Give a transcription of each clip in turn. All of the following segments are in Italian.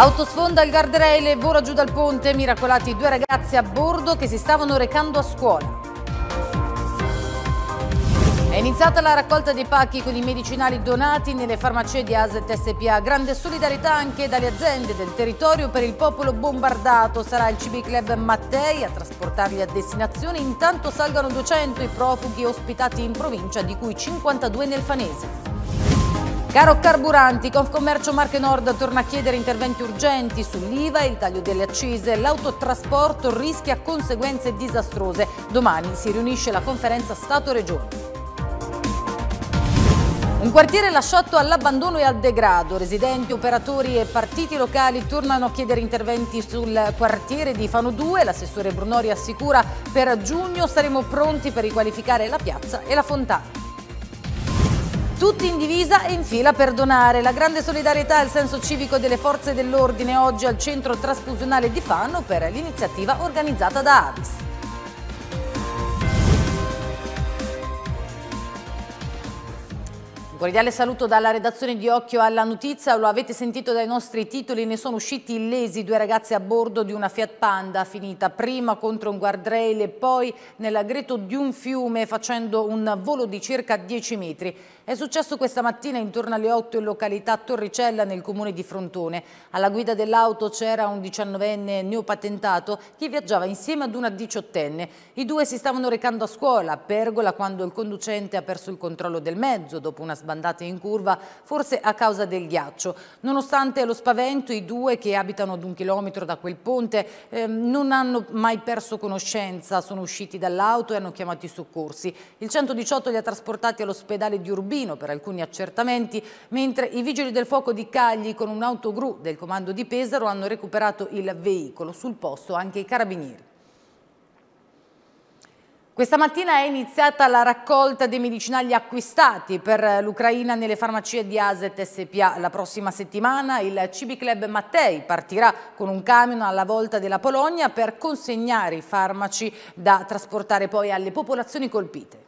Autosfonda il guardrail e vola giù dal ponte, miracolati due ragazzi a bordo che si stavano recando a scuola. È iniziata la raccolta dei pacchi con i medicinali donati nelle farmacie di Aset SPA. Grande solidarietà anche dalle aziende del territorio per il popolo bombardato. Sarà il CB Club Mattei a trasportarli a destinazione. Intanto salgano 200 i profughi ospitati in provincia, di cui 52 nel Fanese. Caro carburanti, Confcommercio Marche Nord torna a chiedere interventi urgenti sull'IVA e il taglio delle accise. L'autotrasporto rischia conseguenze disastrose. Domani si riunisce la conferenza Stato-Regione. Un quartiere lasciato all'abbandono e al degrado. Residenti, operatori e partiti locali tornano a chiedere interventi sul quartiere di Fano 2. L'assessore Brunori assicura per giugno saremo pronti per riqualificare la piazza e la fontana tutti in divisa e in fila per donare. La grande solidarietà e il senso civico delle forze dell'ordine oggi al centro trasfusionale di Fano per l'iniziativa organizzata da Avis. Un cordiale saluto dalla redazione di Occhio alla Notizia, lo avete sentito dai nostri titoli, ne sono usciti illesi due ragazzi a bordo di una Fiat Panda finita prima contro un guardrail e poi nell'agreto di un fiume facendo un volo di circa 10 metri. È successo questa mattina intorno alle 8 in località Torricella nel comune di Frontone. Alla guida dell'auto c'era un 19enne neopatentato che viaggiava insieme ad una 18enne. I due si stavano recando a scuola a Pergola quando il conducente ha perso il controllo del mezzo dopo una sbandata in curva, forse a causa del ghiaccio. Nonostante lo spavento, i due che abitano ad un chilometro da quel ponte eh, non hanno mai perso conoscenza, sono usciti dall'auto e hanno chiamato i soccorsi. Il 118 li ha trasportati all'ospedale di Urbino Piombino per alcuni accertamenti, mentre i vigili del fuoco di Cagli con un autogru del comando di Pesaro hanno recuperato il veicolo, sul posto anche i carabinieri. Questa mattina è iniziata la raccolta dei medicinali acquistati per l'Ucraina nelle farmacie di Aset SPA. La prossima settimana il CB Club Mattei partirà con un camion alla volta della Polonia per consegnare i farmaci da trasportare poi alle popolazioni colpite.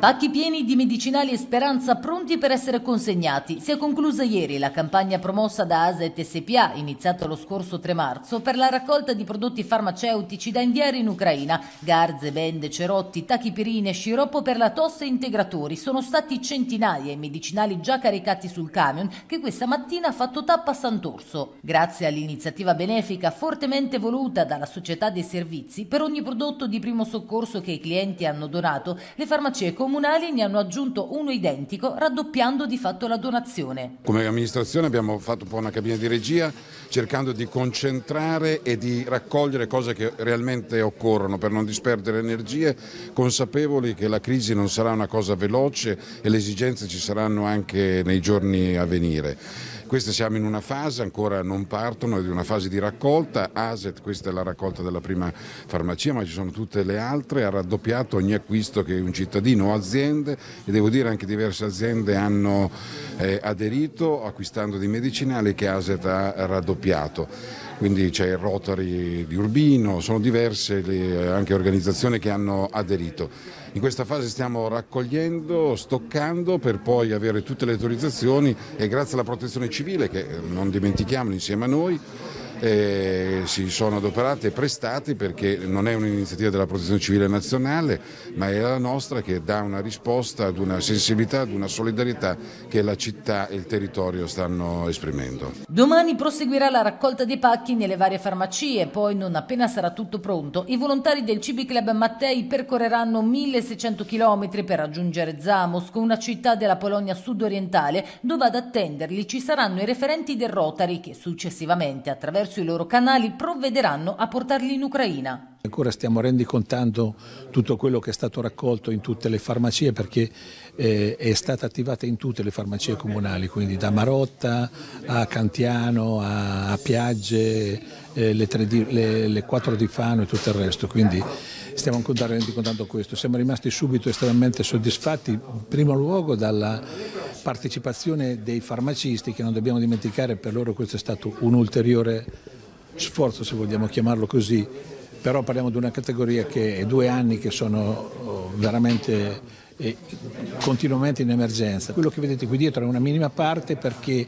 Pacchi pieni di medicinali e speranza pronti per essere consegnati. Si è conclusa ieri la campagna promossa da ASET SPA, iniziata lo scorso 3 marzo, per la raccolta di prodotti farmaceutici da inviare in Ucraina. Garze, bende, cerotti, tachipirine, sciroppo per la tosse e integratori. Sono stati centinaia i medicinali già caricati sul camion che questa mattina ha fatto tappa a Sant'Orso. Grazie all'iniziativa benefica fortemente voluta dalla società dei servizi, per ogni prodotto di primo soccorso che i clienti hanno hanno donato, le farmacie comunali ne hanno aggiunto uno identico, raddoppiando di fatto la donazione. Come amministrazione abbiamo fatto un po' una cabina di regia cercando di concentrare e di raccogliere cose che realmente occorrono per non disperdere energie, consapevoli che la crisi non sarà una cosa veloce e le esigenze ci saranno anche nei giorni a venire. Queste siamo in una fase, ancora non partono, è di una fase di raccolta. ASET, questa è la raccolta della prima farmacia, ma ci sono tutte le altre, ha raddoppiato ogni acquisto che un cittadino o aziende e devo dire anche diverse aziende hanno eh, aderito acquistando dei medicinali che ASET ha raddoppiato. Quindi c'è il Rotary di Urbino, sono diverse le, eh, anche organizzazioni che hanno aderito. In questa fase stiamo raccogliendo, stoccando per poi avere tutte le autorizzazioni e grazie alla protezione civile che eh, non dimentichiamo insieme a noi eh, si sono adoperati e prestati perché non è un'iniziativa della Protezione Civile Nazionale, ma è la nostra che dà una risposta ad una sensibilità, ad una solidarietà che la città e il territorio stanno esprimendo. Domani proseguirà la raccolta dei pacchi nelle varie farmacie, poi non appena sarà tutto pronto, i volontari del Cibi Club Mattei percorreranno 1600 km per raggiungere Zamos, una città della Polonia sud-orientale, dove ad attenderli ci saranno i referenti del Rotary che successivamente attraverso attraverso i loro canali provvederanno a portarli in Ucraina. Ancora stiamo rendicontando tutto quello che è stato raccolto in tutte le farmacie perché eh, è stata attivata in tutte le farmacie comunali, quindi da Marotta a Cantiano a, a Piagge, eh, le, di, le, le, quattro di Fano e tutto il resto. Quindi stiamo ancora rendicontando questo. Siamo rimasti subito estremamente soddisfatti, in primo luogo dalla partecipazione dei farmacisti che non dobbiamo dimenticare, per loro questo è stato un ulteriore sforzo se vogliamo chiamarlo così, però parliamo di una categoria che è due anni che sono oh, veramente eh, continuamente in emergenza. Quello che vedete qui dietro è una minima parte perché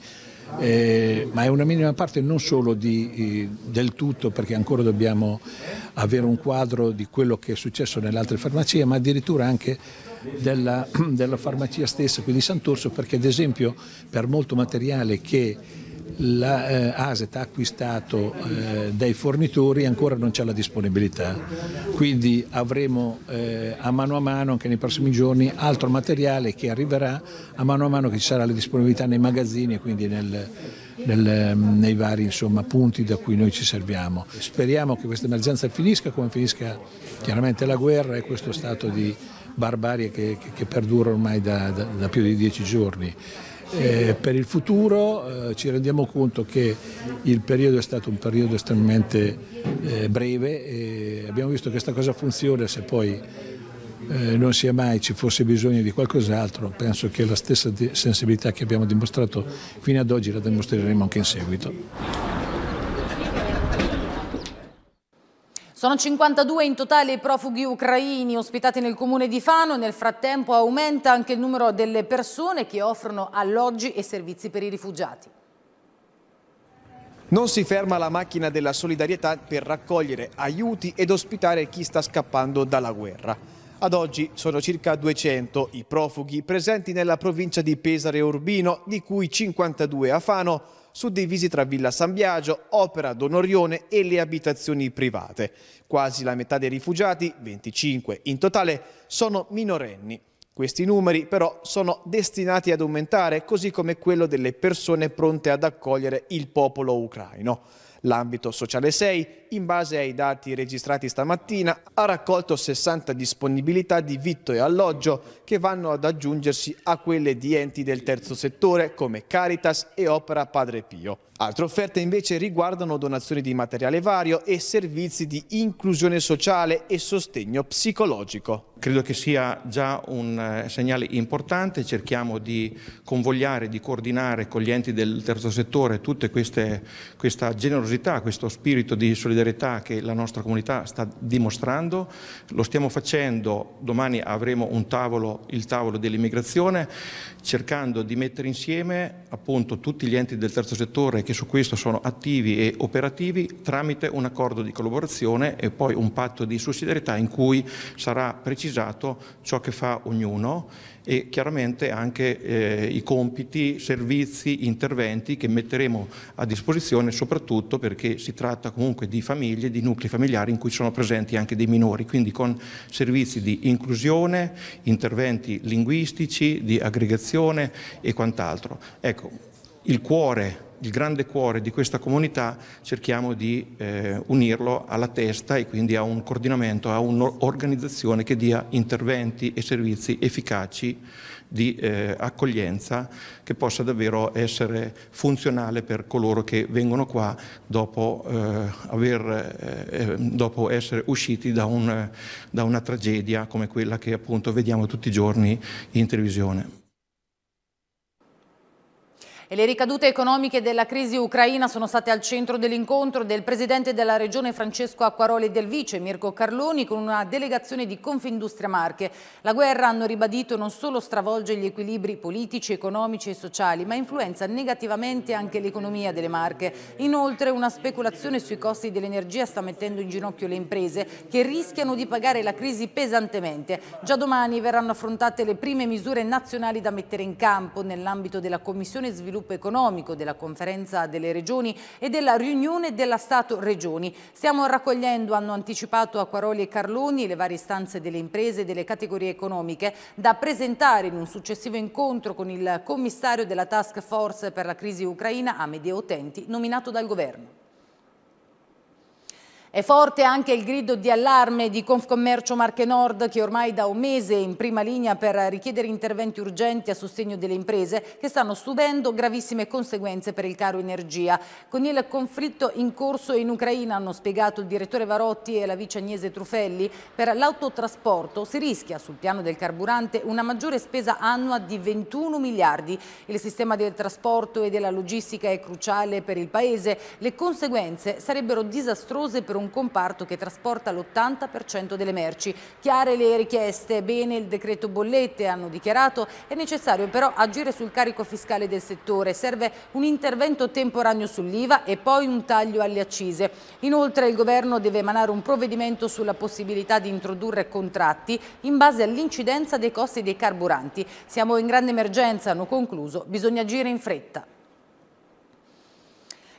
eh, ma è una minima parte non solo di, eh, del tutto perché ancora dobbiamo avere un quadro di quello che è successo nelle altre farmacie ma addirittura anche della, della farmacia stessa, quindi Sant'Orso, perché ad esempio per molto materiale che l'ASET la, eh, ha acquistato eh, dai fornitori ancora non c'è la disponibilità, quindi avremo eh, a mano a mano anche nei prossimi giorni altro materiale che arriverà a mano a mano che ci sarà la disponibilità nei magazzini e quindi nel, nel, ehm, nei vari insomma, punti da cui noi ci serviamo. Speriamo che questa emergenza finisca come finisca chiaramente la guerra e questo stato di barbarie che, che, che perdura ormai da, da, da, più di dieci giorni. Eh, per il futuro eh, ci rendiamo conto che il periodo è stato un periodo estremamente eh, breve e abbiamo visto che questa cosa funziona se poi eh, non sia mai ci fosse bisogno di qualcos'altro, penso che la stessa sensibilità che abbiamo dimostrato fino ad oggi la dimostreremo anche in seguito. Sono 52 in totale i profughi ucraini ospitati nel comune di Fano. Nel frattempo aumenta anche il numero delle persone che offrono alloggi e servizi per i rifugiati. Non si ferma la macchina della solidarietà per raccogliere aiuti ed ospitare chi sta scappando dalla guerra. Ad oggi sono circa 200 i profughi presenti nella provincia di Pesare Urbino, di cui 52 a Fano, suddivisi tra Villa San Biagio, Opera Donorione e le abitazioni private. Quasi la metà dei rifugiati, 25 in totale, sono minorenni. Questi numeri però sono destinati ad aumentare, così come quello delle persone pronte ad accogliere il popolo ucraino. L'ambito sociale 6 in base ai dati registrati stamattina, ha raccolto 60 disponibilità di vitto e alloggio che vanno ad aggiungersi a quelle di enti del terzo settore come Caritas e Opera Padre Pio. Altre offerte invece riguardano donazioni di materiale vario e servizi di inclusione sociale e sostegno psicologico. Credo che sia già un eh, segnale importante, cerchiamo di convogliare, di coordinare con gli enti del terzo settore tutta questa generosità, questo spirito di solidarietà solidarietà che la nostra comunità sta dimostrando, lo stiamo facendo, domani avremo tavolo, il tavolo dell'immigrazione, cercando di mettere insieme appunto, tutti gli enti del terzo settore che su questo sono attivi e operativi tramite un accordo di collaborazione e poi un patto di sussidiarietà in cui sarà precisato ciò che fa ognuno e chiaramente anche eh, i compiti, servizi, interventi che metteremo a disposizione soprattutto perché si tratta comunque di famiglie, di nuclei familiari in cui sono presenti anche dei minori, quindi con servizi di inclusione, interventi linguistici, di aggregazione e quant'altro. Ecco, il cuore il grande cuore di questa comunità cerchiamo di eh, unirlo alla testa e quindi a un coordinamento, a un'organizzazione che dia interventi e servizi efficaci di eh, accoglienza che possa davvero essere funzionale per coloro che vengono qua dopo, eh, aver, eh, eh, dopo essere usciti da, un, da una tragedia come quella che appunto vediamo tutti i giorni in televisione e le ricadute economiche della crisi ucraina sono state al centro dell'incontro del presidente della regione Francesco Acquaroli e del vice Mirko Carloni con una delegazione di Confindustria Marche. La guerra, hanno ribadito, non solo stravolge gli equilibri politici, economici e sociali, ma influenza negativamente anche l'economia delle Marche. Inoltre una speculazione sui costi dell'energia sta mettendo in ginocchio le imprese che rischiano di pagare la crisi pesantemente. Già domani verranno affrontate le prime misure nazionali da mettere in campo nell'ambito della Commissione Sviluppo sviluppo economico, della conferenza delle regioni e della riunione della Stato-Regioni. Stiamo raccogliendo, hanno anticipato Acquaroli e Carloni, le varie istanze delle imprese e delle categorie economiche da presentare in un successivo incontro con il commissario della Task Force per la crisi ucraina, Amedeo Tenti, nominato dal governo. È forte anche il grido di allarme di Confcommercio Marche Nord che ormai da un mese è in prima linea per richiedere interventi urgenti a sostegno delle imprese che stanno subendo gravissime conseguenze per il caro energia. Con il conflitto in corso in Ucraina, hanno spiegato il direttore Varotti e la vice Agnese Truffelli, per l'autotrasporto si rischia sul piano del carburante una maggiore spesa annua di 21 miliardi. Il sistema del trasporto e della logistica è cruciale per il Paese. Le conseguenze sarebbero disastrose per un comparto che trasporta l'80% delle merci. Chiare le richieste, bene il decreto bollette, hanno dichiarato, è necessario però agire sul carico fiscale del settore, serve un intervento temporaneo sull'IVA e poi un taglio alle accise. Inoltre il governo deve emanare un provvedimento sulla possibilità di introdurre contratti in base all'incidenza dei costi dei carburanti. Siamo in grande emergenza, hanno concluso, bisogna agire in fretta.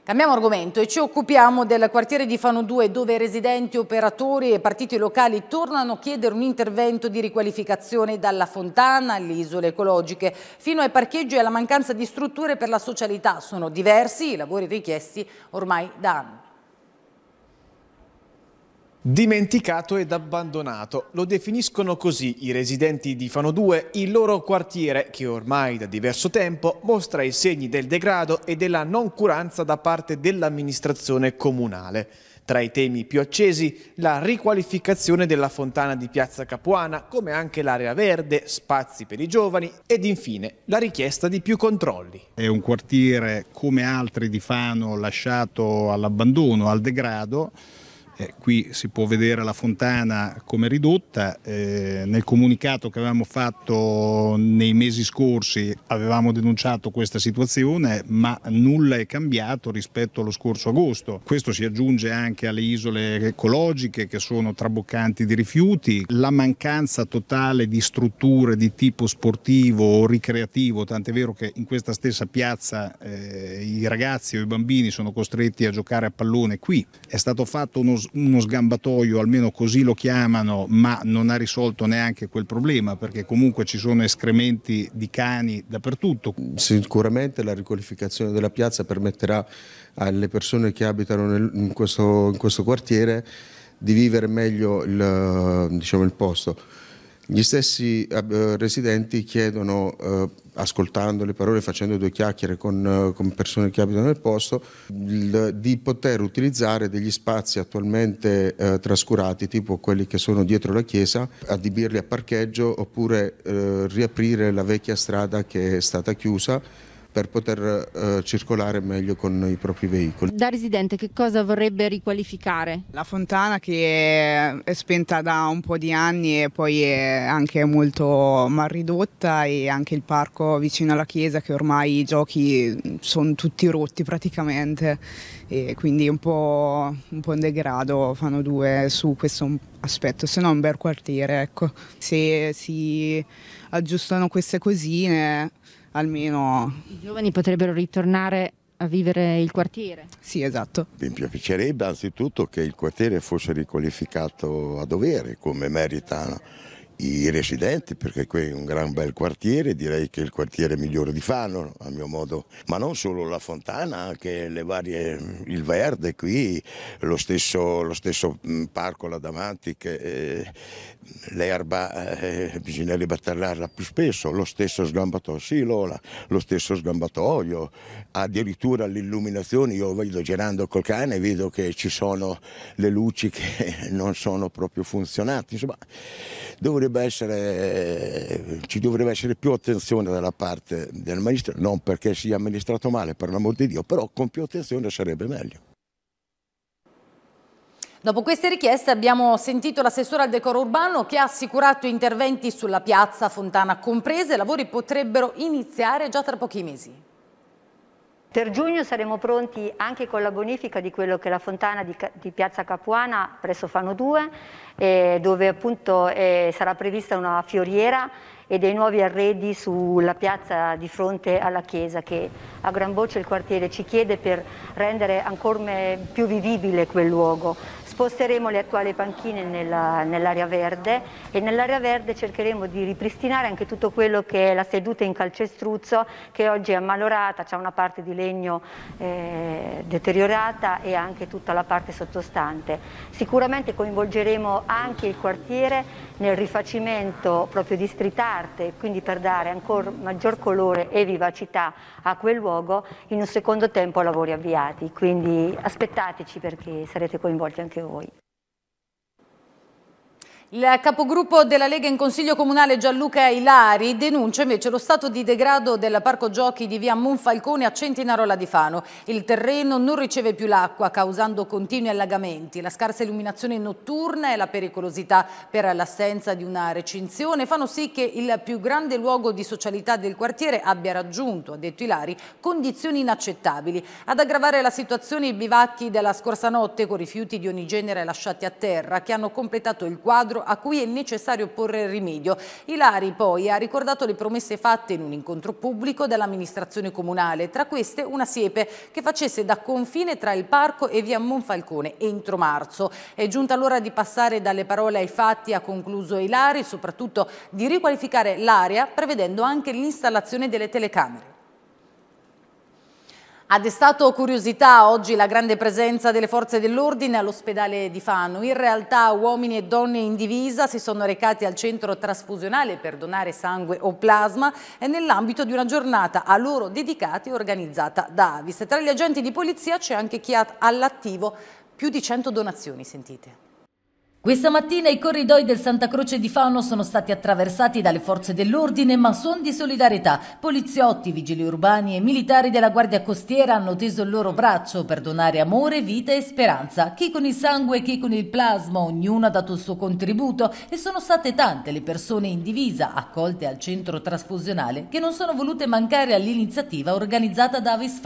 Cambiamo argomento e ci occupiamo del quartiere di Fano 2 dove residenti, operatori e partiti locali tornano a chiedere un intervento di riqualificazione dalla fontana alle isole ecologiche fino ai parcheggi e alla mancanza di strutture per la socialità. Sono diversi i lavori richiesti ormai da anni. Dimenticato ed abbandonato, lo definiscono così i residenti di Fano 2, il loro quartiere che ormai da diverso tempo mostra i segni del degrado e della noncuranza da parte dell'amministrazione comunale. Tra i temi più accesi, la riqualificazione della fontana di Piazza Capuana, come anche l'area verde, spazi per i giovani ed infine la richiesta di più controlli. È un quartiere come altri di Fano lasciato all'abbandono, al degrado, eh, qui si può vedere la fontana come ridotta, eh, nel comunicato che avevamo fatto nei mesi scorsi avevamo denunciato questa situazione ma nulla è cambiato rispetto allo scorso agosto. Questo si aggiunge anche alle isole ecologiche che sono traboccanti di rifiuti, la mancanza totale di strutture di tipo sportivo o ricreativo, tant'è vero che in questa stessa piazza eh, i ragazzi o i bambini sono costretti a giocare a pallone qui. È stato fatto uno uno sgambatoio, almeno così lo chiamano, ma non ha risolto neanche quel problema perché comunque ci sono escrementi di cani dappertutto. Sicuramente la riqualificazione della piazza permetterà alle persone che abitano nel, in, questo, in, questo, quartiere di vivere meglio il, diciamo, il posto. Gli stessi eh, residenti chiedono, eh, ascoltando le parole, facendo due chiacchiere con, eh, con persone che abitano nel posto, il, di poter utilizzare degli spazi attualmente eh, trascurati, tipo quelli che sono dietro la chiesa, adibirli a parcheggio oppure eh, riaprire la vecchia strada che è stata chiusa per poter eh, circolare meglio con i propri veicoli. Da residente che cosa vorrebbe riqualificare? La fontana che è spenta da un po' di anni e poi è anche molto mal ridotta e anche il parco vicino alla chiesa che ormai i giochi sono tutti rotti praticamente e quindi un po', un po in degrado fanno due su questo aspetto, se no un bel quartiere ecco. Se si aggiustano queste cosine almeno... I giovani potrebbero ritornare a vivere il quartiere. Sì, esatto. Mi piacerebbe anzitutto che il quartiere fosse riqualificato a dovere, come merita i residenti, perché qui è un gran bel quartiere, direi che è il quartiere migliore di Fano, a mio modo, ma non solo la Fontana, anche le varie, il Verde qui, lo stesso, lo stesso mm, parco là davanti, che eh, l'erba eh, bisognerebbe atterrarla più spesso, lo stesso sgambatoio, sì Lola, lo stesso sgambatoio, addirittura l'illuminazione, io vedo girando col cane, vedo che ci sono le luci che non sono proprio funzionate, insomma dovrebbe dovrebbe essere, ci dovrebbe essere più attenzione dalla parte del magistrato, non perché sia amministrato male, per l'amor di Dio, però con più attenzione sarebbe meglio. Dopo queste richieste abbiamo sentito l'assessore al decoro urbano che ha assicurato interventi sulla piazza Fontana comprese, i lavori potrebbero iniziare già tra pochi mesi. Per giugno saremo pronti anche con la bonifica di quello che è la fontana di, di Piazza Capuana presso Fano 2, eh, dove appunto eh, sarà prevista una fioriera e dei nuovi arredi sulla piazza di fronte alla chiesa che a gran voce il quartiere ci chiede per rendere ancora più vivibile quel luogo. Sposteremo le attuali panchine nell'area nell verde e nell'area verde cercheremo di ripristinare anche tutto quello che è la seduta in calcestruzzo che oggi è ammalorata, c'è una parte di legno eh, deteriorata e anche tutta la parte sottostante. Sicuramente coinvolgeremo anche il quartiere nel rifacimento proprio di street art, quindi per dare ancora maggior colore e vivacità a quel luogo, in un secondo tempo lavori avviati, quindi aspettateci perché sarete coinvolti anche voi. Il capogruppo della Lega in Consiglio Comunale Gianluca Ilari denuncia invece lo stato di degrado del parco giochi di via Monfalcone a Centinarola di Fano. Il terreno non riceve più l'acqua causando continui allagamenti. La scarsa illuminazione notturna e la pericolosità per l'assenza di una recinzione fanno sì che il più grande luogo di socialità del quartiere abbia raggiunto, ha detto Ilari, condizioni inaccettabili. Ad aggravare la situazione i bivacchi della scorsa notte con rifiuti di ogni genere lasciati a terra che hanno completato il quadro indietro a cui è necessario porre rimedio. Ilari poi ha ricordato le promesse fatte in un incontro pubblico dall'amministrazione comunale, tra queste una siepe che facesse da confine tra il parco e via Monfalcone entro marzo. È giunta l'ora di passare dalle parole ai fatti, ha concluso Ilari, soprattutto di riqualificare l'area prevedendo anche l'installazione delle telecamere. Ha destato curiosità oggi la grande presenza delle forze dell'ordine all'ospedale di Fano. In realtà uomini e donne in divisa si sono recati al centro trasfusionale per donare sangue o plasma nell'ambito di una giornata a loro dedicata e organizzata da Avis. Tra gli agenti di polizia c'è anche chi ha all'attivo più di 100 donazioni, sentite. Questa mattina i corridoi del Santa Croce di Fano sono stati attraversati dalle forze dell'ordine, ma son di solidarietà. Poliziotti, vigili urbani e militari della Guardia Costiera hanno teso il loro braccio per donare amore, vita e speranza. Chi con il sangue, chi con il plasma, ognuno ha dato il suo contributo e sono state tante le persone in divisa accolte al centro trasfusionale che non sono volute mancare all'iniziativa organizzata da Avis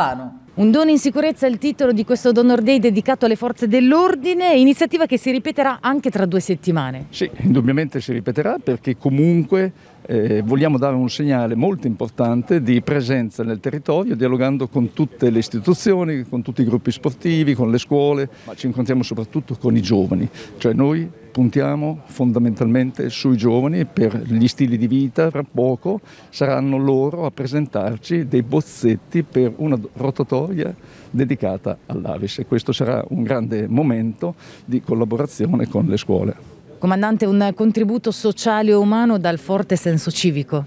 un dono in sicurezza è il titolo di questo Donor Day dedicato alle forze dell'ordine, iniziativa che si ripeterà anche tra due settimane. Sì, indubbiamente si ripeterà perché comunque eh, vogliamo dare un segnale molto importante di presenza nel territorio, dialogando con tutte le istituzioni, con tutti i gruppi sportivi, con le scuole, ma ci incontriamo soprattutto con i giovani, cioè noi puntiamo fondamentalmente sui giovani per gli stili di vita, tra poco saranno loro a presentarci dei bozzetti per una rotatoria dedicata all'Avis e questo sarà un grande momento di collaborazione con le scuole. Comandante, un contributo sociale e umano dal forte senso civico.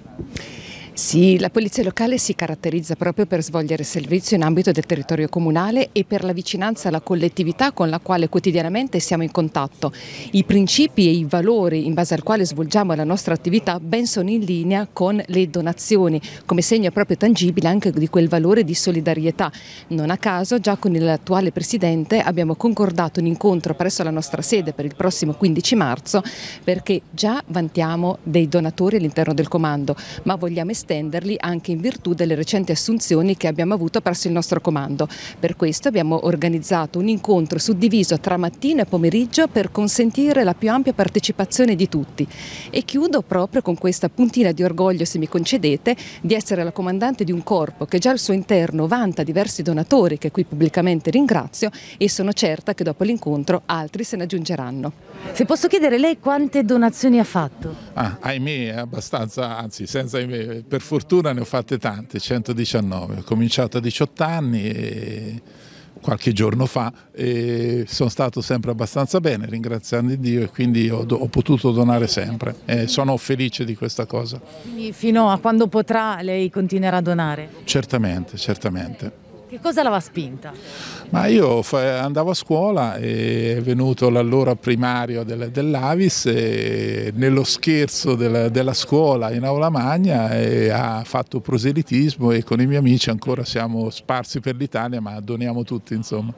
Sì, la Polizia Locale si caratterizza proprio per svolgere servizio in ambito del territorio comunale e per la vicinanza alla collettività con la quale quotidianamente siamo in contatto. I principi e i valori in base al quale svolgiamo la nostra attività ben sono in linea con le donazioni, come segno proprio tangibile anche di quel valore di solidarietà. Non a caso già con l'attuale Presidente abbiamo concordato un incontro presso la nostra sede per il prossimo 15 marzo perché già vantiamo dei donatori all'interno del comando, ma vogliamo estendere estenderli anche in virtù delle recenti assunzioni che abbiamo avuto presso il nostro comando. Per questo abbiamo organizzato un incontro suddiviso tra mattina e pomeriggio per consentire la più ampia partecipazione di tutti. E chiudo proprio con questa puntina di orgoglio, se mi concedete, di essere la comandante di un corpo che già al suo interno vanta diversi donatori che qui pubblicamente ringrazio e sono certa che dopo l'incontro altri se ne aggiungeranno. Se posso chiedere lei quante donazioni ha fatto? Ah, ahimè, abbastanza, anzi senza ahimè, per fortuna ne ho fatte tante, 119. Ho cominciato a 18 anni qualche giorno fa e sono stato sempre abbastanza bene, ringraziando Dio e quindi ho, ho potuto donare sempre. E sono felice di questa cosa. Quindi fino a quando potrà lei continuerà a donare? Certamente, certamente. Che cosa l'aveva spinta? Ma io andavo a scuola e è venuto l'allora primario del, dell'Avis e nello scherzo della, della scuola in aula magna ha fatto proselitismo e con i miei amici ancora siamo sparsi per l'Italia ma doniamo tutti insomma.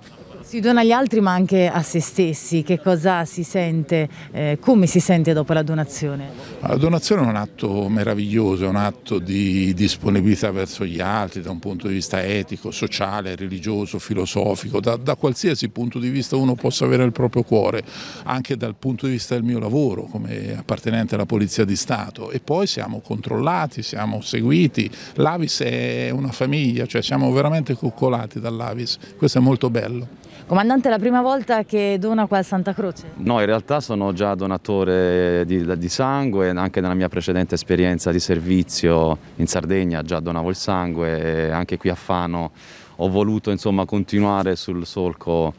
Si dona agli altri ma anche a se stessi, che cosa si sente, eh, come si sente dopo la donazione? La donazione è un atto meraviglioso, è un atto di disponibilità verso gli altri da un punto di vista etico, sociale, religioso, filosofico, da, da qualsiasi punto di vista uno possa avere il proprio cuore, anche dal punto di vista del mio lavoro come appartenente alla Polizia di Stato e poi siamo controllati, siamo seguiti, l'Avis è una famiglia, cioè siamo veramente coccolati dall'Avis, questo è molto bello. Comandante, è la prima volta che dona qua a Santa Croce? No, in realtà sono già donatore di, di, sangue, anche nella mia precedente esperienza di servizio in Sardegna già donavo il sangue e anche qui a Fano ho voluto insomma, continuare sul solco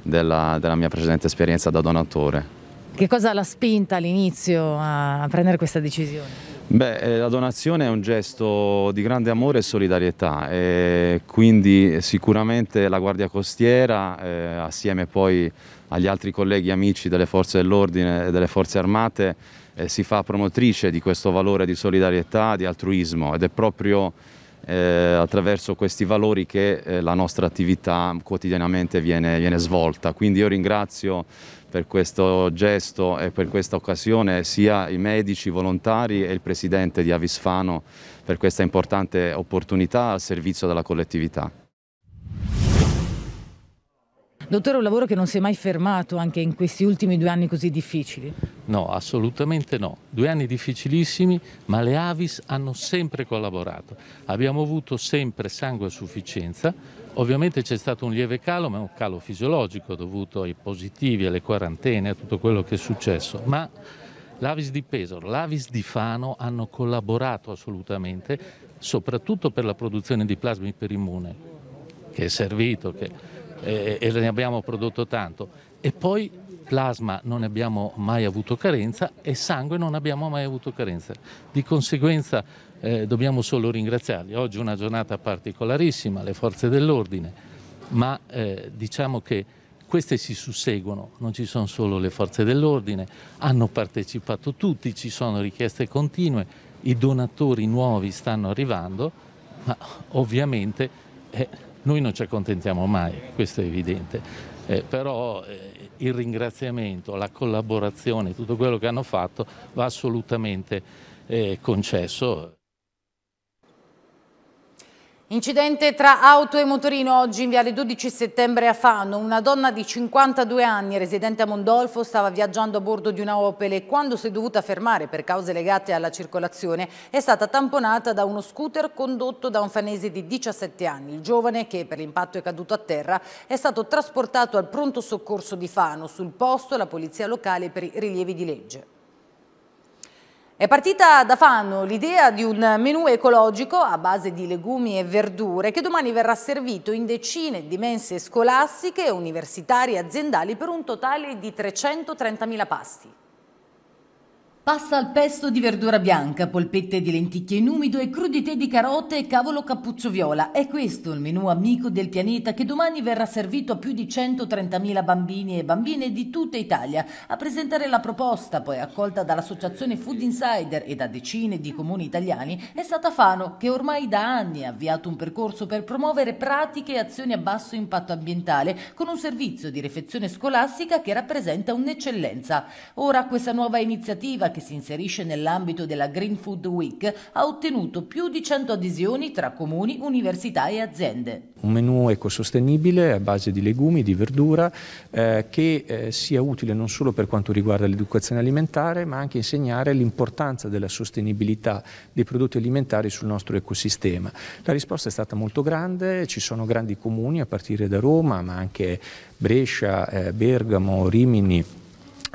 della, della mia precedente esperienza da donatore. Che cosa l'ha spinta all'inizio a prendere questa decisione? Beh, eh, la donazione è un gesto di grande amore e solidarietà, e quindi sicuramente la Guardia Costiera, eh, assieme poi agli altri colleghi amici delle forze dell'ordine e delle forze armate, eh, si fa promotrice di questo valore di solidarietà, di altruismo ed è proprio eh, attraverso questi valori che eh, la nostra attività quotidianamente viene, viene svolta. Quindi io ringrazio per questo gesto e per questa occasione sia i medici volontari e il presidente di Avisfano per questa importante opportunità al servizio della collettività. Dottore, un lavoro che non si è mai fermato anche in questi ultimi due anni così difficili? No, assolutamente no. Due anni difficilissimi, ma le Avis hanno sempre collaborato. Abbiamo avuto sempre sangue a sufficienza. Ovviamente c'è stato un lieve calo, ma è un calo fisiologico dovuto ai positivi, alle quarantene, a tutto quello che è successo. Ma l'Avis di Pesaro, l'Avis di Fano hanno collaborato assolutamente, soprattutto per la produzione di plasmi per immune, che è servito, che eh, e ne abbiamo prodotto tanto. E poi plasma non abbiamo mai avuto carenza e sangue non abbiamo mai avuto carenza. Di conseguenza eh, dobbiamo solo ringraziarli. Oggi è una giornata particolarissima, le forze dell'ordine, ma eh, diciamo che queste si susseguono, non ci sono solo le forze dell'ordine, hanno partecipato tutti, ci sono richieste continue, i donatori nuovi stanno arrivando, ma ovviamente... Eh, noi non ci accontentiamo mai, questo è evidente, eh, però eh, il ringraziamento, la collaborazione, tutto quello che hanno fatto va assolutamente eh, concesso. Incidente tra auto e motorino oggi in viale 12 settembre a Fano. Una donna di 52 anni, residente a Mondolfo, stava viaggiando a bordo di una Opel e quando si è dovuta fermare per cause legate alla circolazione è stata tamponata da uno scooter condotto da un fanese di 17 anni. Il giovane, che per l'impatto è caduto a terra, è stato trasportato al pronto soccorso di Fano. Sul posto la polizia locale per i rilievi di legge. È partita da Fanno l'idea di un menù ecologico a base di legumi e verdure che domani verrà servito in decine di mense scolastiche, universitarie e aziendali per un totale di 330.000 pasti. Pasta al pesto di verdura bianca, polpette di lenticchie in umido e crudité di carote e cavolo cappuccio viola. È questo il menù amico del pianeta che domani verrà servito a più di 130.000 bambini e bambine di tutta Italia. A presentare la proposta, poi accolta dall'associazione Food Insider e da decine di comuni italiani, è stata Fano che ormai da anni ha avviato un percorso per promuovere pratiche e azioni a basso impatto ambientale con un servizio di refezione scolastica che rappresenta un'eccellenza. Ora questa nuova iniziativa che si inserisce nell'ambito della Green Food Week, ha ottenuto più di 100 adesioni tra comuni, università e aziende. Un menù ecosostenibile a base di legumi, di verdura, eh, che eh, sia utile non solo per quanto riguarda l'educazione alimentare, ma anche insegnare l'importanza della sostenibilità dei prodotti alimentari sul nostro ecosistema. La risposta è stata molto grande, ci sono grandi comuni a partire da Roma, ma anche Brescia, eh, Bergamo, Rimini,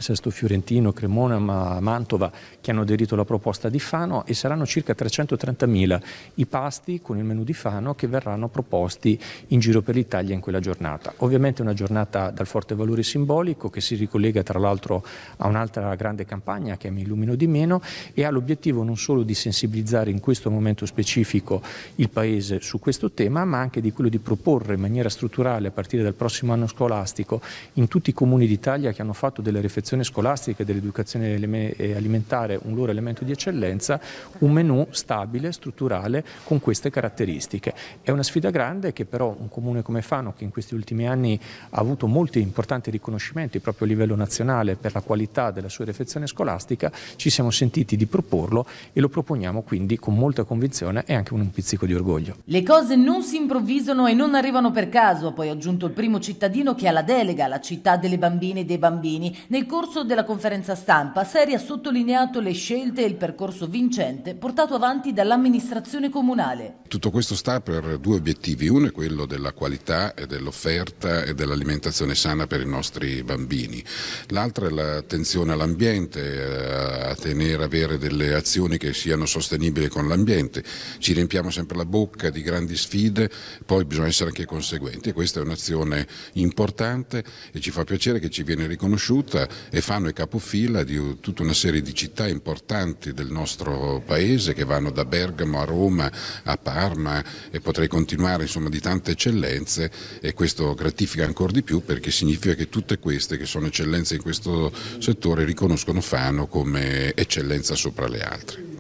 Sesto Fiorentino, Cremona, Mantova che hanno aderito alla proposta di Fano e saranno circa 330.000 i pasti con il menù di Fano che verranno proposti in giro per l'Italia in quella giornata. Ovviamente è una giornata dal forte valore simbolico che si ricollega tra l'altro a un'altra grande campagna che è Mi illumino di meno e ha l'obiettivo non solo di sensibilizzare in questo momento specifico il Paese su questo tema ma anche di quello di proporre in maniera strutturale a partire dal prossimo anno scolastico in tutti i comuni d'Italia che hanno fatto delle refezioni dell'educazione scolastica e dell'educazione eh, alimentare un loro elemento di eccellenza, un menù stabile, strutturale, con queste caratteristiche. È una sfida grande che però un comune come Fano, che in questi ultimi anni ha avuto molti importanti riconoscimenti proprio a livello nazionale per la qualità della sua refezione scolastica, ci siamo sentiti di proporlo e lo proponiamo quindi con molta convinzione e anche un pizzico di orgoglio. Le cose non si improvvisano e non arrivano per caso, ha poi aggiunto il primo cittadino che ha la delega la città delle bambine e dei bambini. Nel corso corso della conferenza stampa Seri ha sottolineato le scelte e il percorso vincente portato avanti dall'amministrazione comunale. Tutto questo sta per due obiettivi, uno è quello della qualità e dell'offerta e dell'alimentazione sana per i nostri bambini, l'altro è l'attenzione all'ambiente, eh, a tenere, avere delle azioni che siano sostenibili con l'ambiente. Ci riempiamo sempre la bocca di grandi sfide, poi bisogna essere anche conseguenti e questa è un'azione importante e ci fa piacere che ci viene riconosciuta e fanno i capofila di tutta una serie di città importanti del nostro paese che vanno da Bergamo a Roma a Parma e potrei continuare insomma di tante eccellenze e questo gratifica ancora di più perché significa che tutte queste che sono eccellenze in questo settore riconoscono Fano come eccellenza sopra le altre.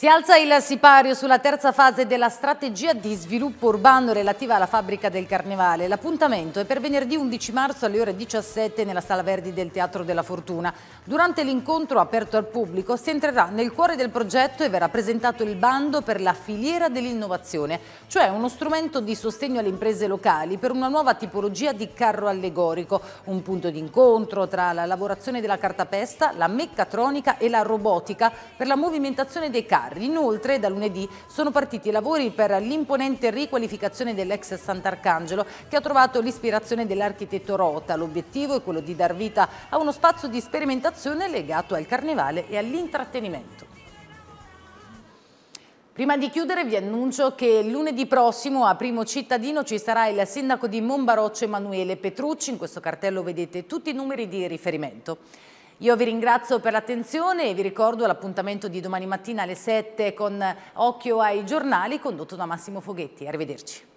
Si alza il sipario sulla terza fase della strategia di sviluppo urbano relativa alla fabbrica del Carnevale. L'appuntamento è per venerdì 11 marzo alle ore 17 nella Sala Verdi del Teatro della Fortuna. Durante l'incontro aperto al pubblico si entrerà nel cuore del progetto e verrà presentato il bando per la filiera dell'innovazione, cioè uno strumento di sostegno alle imprese locali per una nuova tipologia di carro allegorico, un punto di incontro tra la lavorazione della cartapesta, la meccatronica e la robotica per la movimentazione dei carri Scarri. Inoltre da lunedì sono partiti i lavori per l'imponente riqualificazione dell'ex Sant'Arcangelo che ha trovato l'ispirazione dell'architetto Rota. L'obiettivo è quello di dar vita a uno spazio di sperimentazione legato al carnevale e all'intrattenimento. Prima di chiudere vi annuncio che lunedì prossimo a Primo Cittadino ci sarà il sindaco di Monbaroccio Emanuele Petrucci, in questo cartello vedete tutti i numeri di riferimento. Io vi ringrazio per l'attenzione e vi ricordo l'appuntamento di domani mattina alle 7 con Occhio ai giornali condotto da Massimo Foghetti. Arrivederci.